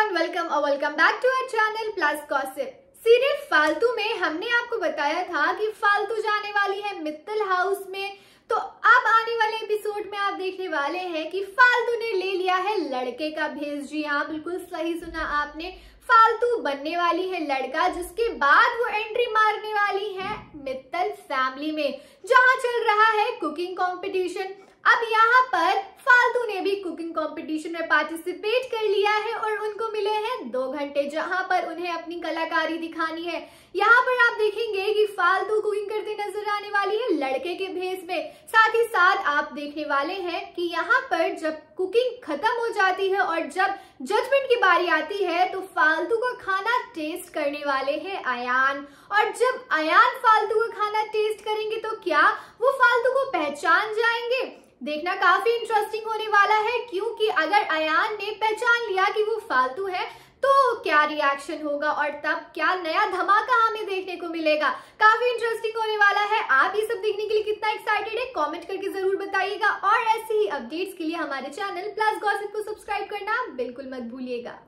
everyone welcome और welcome back to our channel plus gossip serial फालतू में हमने आपको बताया था कि फालतू जाने वाली है मित्तल हाउस में तो अब आने वाले एपिसोड में आप देखने वाले हैं कि फालतू ने ले लिया है लड़के का भेज जी हाँ बिल्कुल सही सुना आपने फालतू बनने वाली है लड़का जिसके बाद वो एंट्री मारने वाली है मित्तल फैमिली में जहाँ चल रहा है कुकिंग कॉम्पिटिशन अब यहाँ कंपटीशन में पार्टिसिपेट कर लिया है और उनको मिले हैं दो घंटे जहां पर उन्हें अपनी कलाकारी दिखानी है यहां पर आप देखेंगे कि फालतू कुकिंग करते नजर आने वाली है लड़के के भेस में साथ ही साथ आप देखने वाले हैं कि यहां पर जब कुकिंग खत्म हो जाती है और जब जजमेंट की बारी आती है तो फालतू का खाना टेस्ट करने वाले हैं आयान और जब आयान फालतू का खाना टेस्ट करेंगे तो क्या वो फालतू को पहचान जाए देखना काफी इंटरेस्टिंग होने वाला है क्योंकि अगर अयान ने पहचान लिया कि वो फालतू है तो क्या रिएक्शन होगा और तब क्या नया धमाका हमें देखने को मिलेगा काफी इंटरेस्टिंग होने वाला है आप ये सब देखने के लिए कितना एक्साइटेड है कमेंट करके जरूर बताइएगा और ऐसे ही अपडेट्स के लिए हमारे चैनल प्लस गॉसिप को सब्सक्राइब करना बिल्कुल मत भूलिएगा